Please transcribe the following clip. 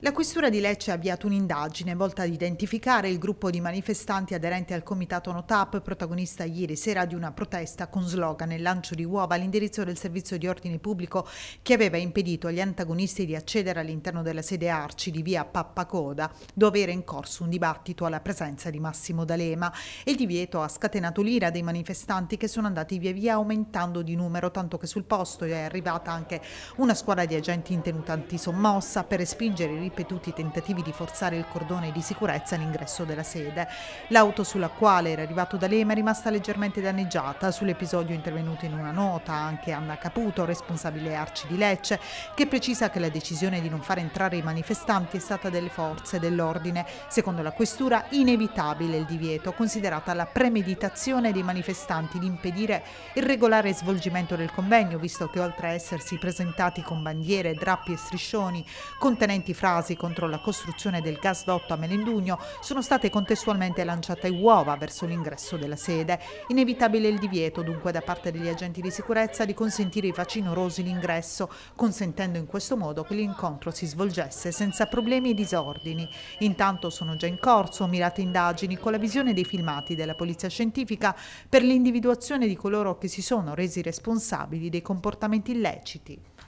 La Questura di Lecce ha avviato un'indagine volta ad identificare il gruppo di manifestanti aderenti al comitato NOTAP, protagonista ieri sera di una protesta con slogan e lancio di uova all'indirizzo del servizio di ordine pubblico che aveva impedito agli antagonisti di accedere all'interno della sede Arci di via Pappacoda, dove era in corso un dibattito alla presenza di Massimo D'Alema. Il divieto ha scatenato l'ira dei manifestanti che sono andati via via aumentando di numero, tanto che sul posto è arrivata anche una squadra di agenti in tenuta antisommossa per respingere i ripetuti tentativi di forzare il cordone di sicurezza all'ingresso della sede. L'auto sulla quale era arrivato D'Alema è rimasta leggermente danneggiata. Sull'episodio intervenuto in una nota anche Anna Caputo, responsabile Arci di Lecce, che precisa che la decisione di non far entrare i manifestanti è stata delle forze dell'ordine. Secondo la questura inevitabile il divieto, considerata la premeditazione dei manifestanti di impedire il regolare svolgimento del convegno, visto che oltre a essersi presentati con bandiere, drappi e striscioni contenenti frasi casi contro la costruzione del gasdotto a Melendugno sono state contestualmente lanciate uova verso l'ingresso della sede. Inevitabile il divieto dunque da parte degli agenti di sicurezza di consentire ai vaccinorosi l'ingresso, consentendo in questo modo che l'incontro si svolgesse senza problemi e disordini. Intanto sono già in corso mirate indagini con la visione dei filmati della Polizia Scientifica per l'individuazione di coloro che si sono resi responsabili dei comportamenti illeciti.